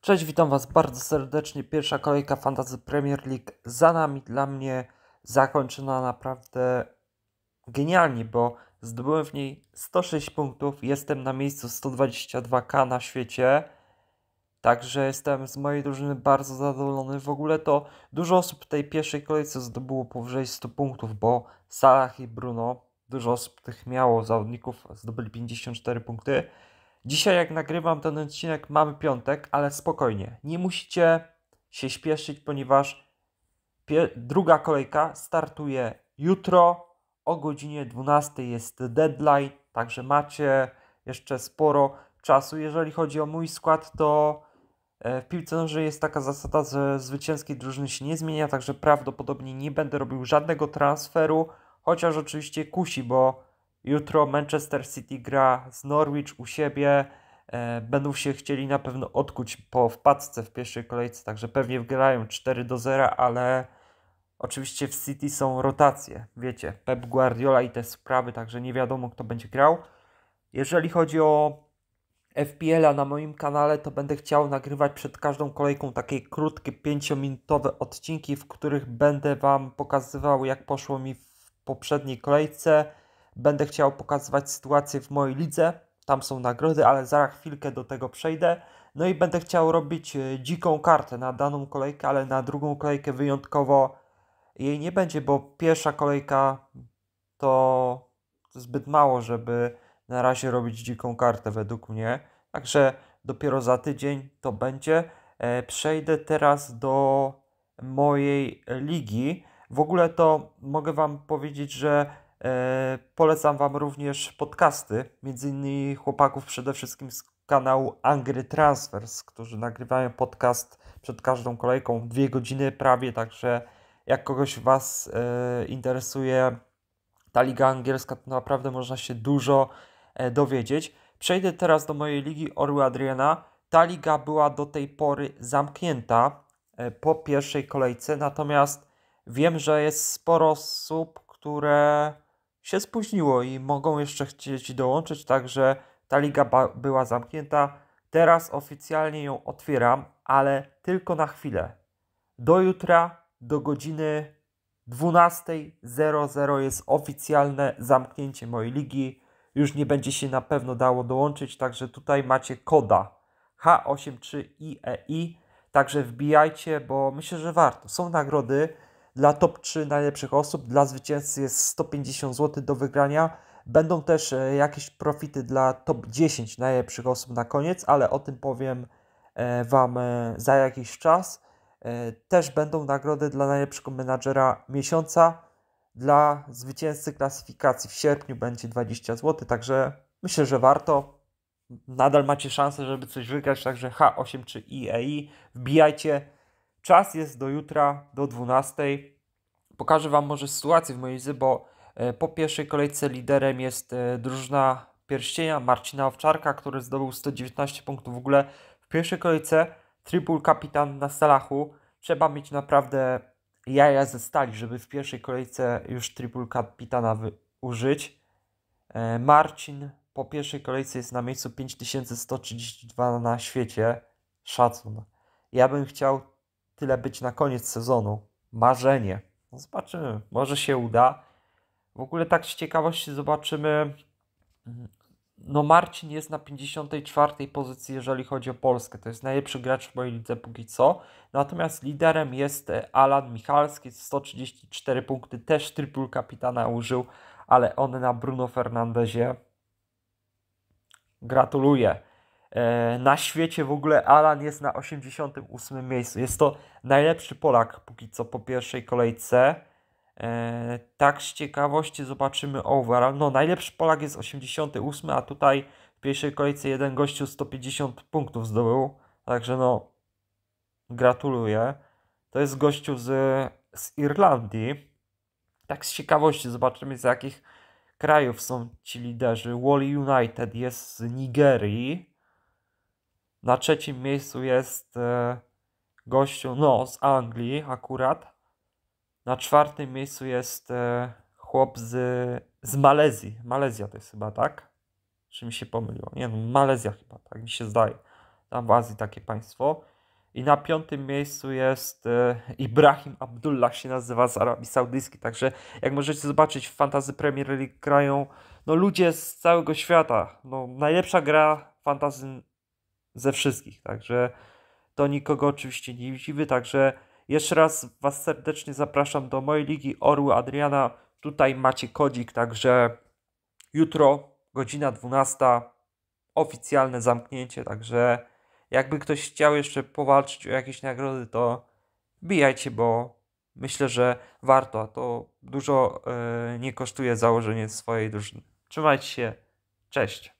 Cześć, witam Was bardzo serdecznie. Pierwsza kolejka Fantasy Premier League za nami. Dla mnie zakończona naprawdę genialnie, bo zdobyłem w niej 106 punktów. Jestem na miejscu 122k na świecie. Także jestem z mojej drużyny bardzo zadowolony. W ogóle to dużo osób w tej pierwszej kolejce zdobyło powyżej 100 punktów, bo Salah i Bruno, dużo osób tych miało zawodników, zdobyli 54 punkty. Dzisiaj jak nagrywam ten odcinek mamy piątek, ale spokojnie. Nie musicie się śpieszyć, ponieważ druga kolejka startuje jutro o godzinie 12 jest deadline, także macie jeszcze sporo czasu. Jeżeli chodzi o mój skład, to e, w piłce nożnej jest taka zasada, że zwycięskiej drużyny się nie zmienia, także prawdopodobnie nie będę robił żadnego transferu, chociaż oczywiście kusi, bo Jutro Manchester City gra z Norwich u siebie. E, będą się chcieli na pewno odkuć po wpadce w pierwszej kolejce, także pewnie wygrają 4 do 0, ale oczywiście w City są rotacje. Wiecie, Pep Guardiola i te sprawy, także nie wiadomo kto będzie grał. Jeżeli chodzi o FPL-a na moim kanale, to będę chciał nagrywać przed każdą kolejką takie krótkie, 5-minutowe odcinki, w których będę Wam pokazywał, jak poszło mi w poprzedniej kolejce będę chciał pokazywać sytuację w mojej lidze. Tam są nagrody, ale za chwilkę do tego przejdę. No i będę chciał robić e, dziką kartę na daną kolejkę, ale na drugą kolejkę wyjątkowo jej nie będzie, bo pierwsza kolejka to zbyt mało, żeby na razie robić dziką kartę według mnie. Także dopiero za tydzień to będzie. E, przejdę teraz do mojej ligi. W ogóle to mogę Wam powiedzieć, że E, polecam Wam również podcasty, między innymi chłopaków przede wszystkim z kanału Angry Transfers, którzy nagrywają podcast przed każdą kolejką, dwie godziny prawie, także jak kogoś Was e, interesuje ta liga angielska, to naprawdę można się dużo e, dowiedzieć. Przejdę teraz do mojej ligi Orły Adriana. Ta liga była do tej pory zamknięta po pierwszej kolejce, natomiast wiem, że jest sporo osób, które się spóźniło i mogą jeszcze chcieć dołączyć, także ta liga była zamknięta. Teraz oficjalnie ją otwieram, ale tylko na chwilę. Do jutra, do godziny 12.00 jest oficjalne zamknięcie mojej ligi. Już nie będzie się na pewno dało dołączyć, także tutaj macie koda H83IEI. E także wbijajcie, bo myślę, że warto. Są nagrody. Dla top 3 najlepszych osób, dla zwycięzcy jest 150 zł do wygrania. Będą też e, jakieś profity dla top 10 najlepszych osób na koniec, ale o tym powiem e, Wam e, za jakiś czas. Też będą nagrody dla najlepszego menadżera miesiąca. Dla zwycięzcy klasyfikacji w sierpniu będzie 20 zł, także myślę, że warto. Nadal macie szansę, żeby coś wygrać, także H8 czy IEI. Wbijajcie. Czas jest do jutra, do 12. Pokażę Wam może sytuację w mojej zy, bo e, po pierwszej kolejce liderem jest e, drużyna pierścienia Marcina Owczarka, który zdobył 119 punktów w ogóle. W pierwszej kolejce triple kapitan na Salachu. Trzeba mieć naprawdę jaja ze stali, żeby w pierwszej kolejce już triple kapitana użyć. E, Marcin po pierwszej kolejce jest na miejscu 5132 na świecie. Szacun. Ja bym chciał tyle być na koniec sezonu. Marzenie. No zobaczymy, może się uda. W ogóle tak z ciekawości zobaczymy. No Marcin jest na 54 pozycji, jeżeli chodzi o Polskę. To jest najlepszy gracz w mojej lidze póki co. Natomiast liderem jest e, Alan Michalski, 134 punkty. Też trypul kapitana użył, ale on na Bruno Fernandezie. Gratuluję. E, na świecie w ogóle Alan jest na 88 miejscu. Jest to najlepszy Polak póki co po pierwszej kolejce. E, tak z ciekawości zobaczymy overall. No najlepszy Polak jest 88, a tutaj w pierwszej kolejce jeden gościu 150 punktów zdobył. Także no gratuluję. To jest gościu z, z Irlandii. Tak z ciekawości zobaczymy z jakich krajów są ci liderzy. Wally United jest z Nigerii. Na trzecim miejscu jest e, gościu, no, z Anglii akurat. Na czwartym miejscu jest e, chłop z, z Malezji. Malezja to jest chyba, tak? Czy mi się pomyliło? Nie, no, Malezja chyba, tak mi się zdaje. Tam w Azji takie państwo. I na piątym miejscu jest e, Ibrahim Abdullah, się nazywa z Arabii Saudyjskiej. Także jak możecie zobaczyć, w Fantazy Premier League grają no, ludzie z całego świata. No, najlepsza gra fantazy ze wszystkich, także to nikogo oczywiście nie dziwi, także jeszcze raz Was serdecznie zapraszam do mojej ligi Orły Adriana, tutaj macie kodzik, także jutro godzina 12 oficjalne zamknięcie, także jakby ktoś chciał jeszcze powalczyć o jakieś nagrody, to bijajcie, bo myślę, że warto, a to dużo yy, nie kosztuje założenie swojej drużyny. Trzymajcie się, cześć!